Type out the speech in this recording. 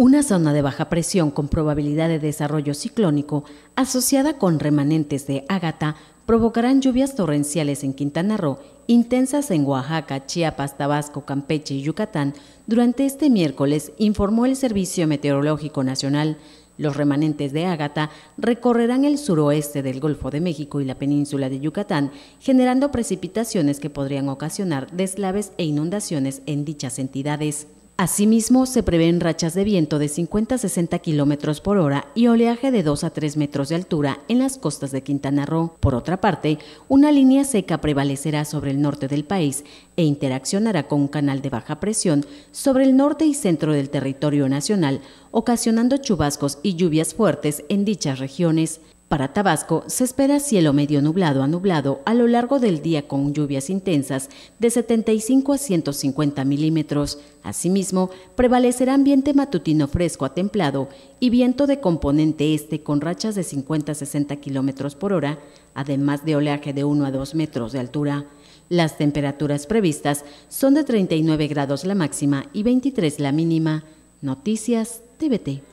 Una zona de baja presión con probabilidad de desarrollo ciclónico asociada con remanentes de ágata provocarán lluvias torrenciales en Quintana Roo, intensas en Oaxaca, Chiapas, Tabasco, Campeche y Yucatán durante este miércoles, informó el Servicio Meteorológico Nacional. Los remanentes de Ágata recorrerán el suroeste del Golfo de México y la península de Yucatán, generando precipitaciones que podrían ocasionar deslaves e inundaciones en dichas entidades. Asimismo, se prevén rachas de viento de 50 a 60 kilómetros por hora y oleaje de 2 a 3 metros de altura en las costas de Quintana Roo. Por otra parte, una línea seca prevalecerá sobre el norte del país e interaccionará con un canal de baja presión sobre el norte y centro del territorio nacional, ocasionando chubascos y lluvias fuertes en dichas regiones. Para Tabasco se espera cielo medio nublado a nublado a lo largo del día con lluvias intensas de 75 a 150 milímetros. Asimismo, prevalecerá ambiente matutino fresco a templado y viento de componente este con rachas de 50 a 60 kilómetros por hora, además de oleaje de 1 a 2 metros de altura. Las temperaturas previstas son de 39 grados la máxima y 23 la mínima. Noticias TVT.